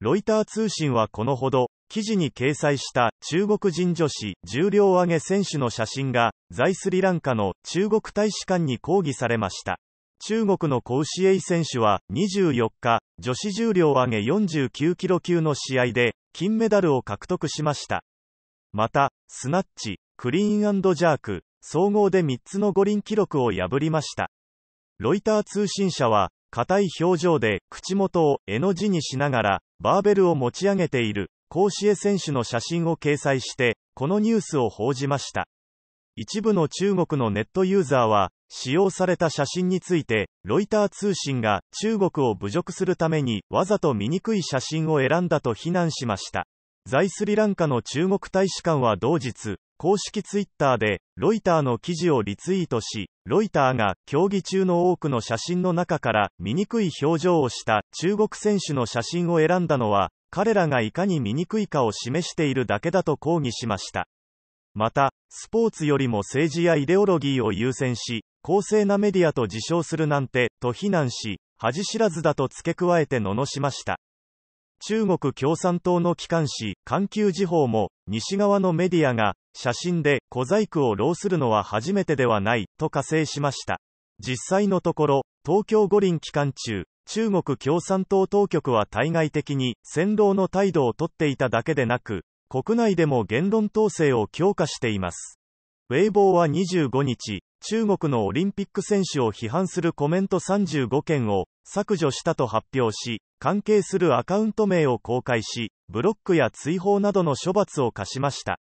ロイター通信はこのほど、記事に掲載した中国人女子重量挙げ選手の写真が、在スリランカの中国大使館に抗議されました。中国のコウシエイ選手は24日、女子重量挙げ49キロ級の試合で、金メダルを獲得しました。また、スナッチ、クリーンジャーク、総合で3つの五輪記録を破りました。ロイター通信社は、硬い表情で口元を絵の字にしながら、バーベルを持ち上げている、甲子園選手の写真を掲載して、このニュースを報じました。一部の中国のネットユーザーは、使用された写真について、ロイター通信が中国を侮辱するためにわざと醜い写真を選んだと非難しました。在スリランカの中国大使館は同日、公式ツイッターで、ロイターの記事をリツイートし、ロイターが、競技中の多くの写真の中から、醜い表情をした中国選手の写真を選んだのは、彼らがいかに醜いかを示しているだけだと抗議しました。また、スポーツよりも政治やイデオロギーを優先し、公正なメディアと自称するなんて、と非難し、恥知らずだと付け加えて罵しました。中国共産党の機関紙、環球時報も、西側のメディアが、写真で小細工を浪するのは初めてではない、と加勢しました。実際のところ、東京五輪期間中、中国共産党当局は対外的に、戦狼の態度をとっていただけでなく、国内でも言論統制を強化しています。ウェイボーは25日、中国のオリンピック選手を批判するコメント35件を、削除したと発表し、関係するアカウント名を公開し、ブロックや追放などの処罰を課しました。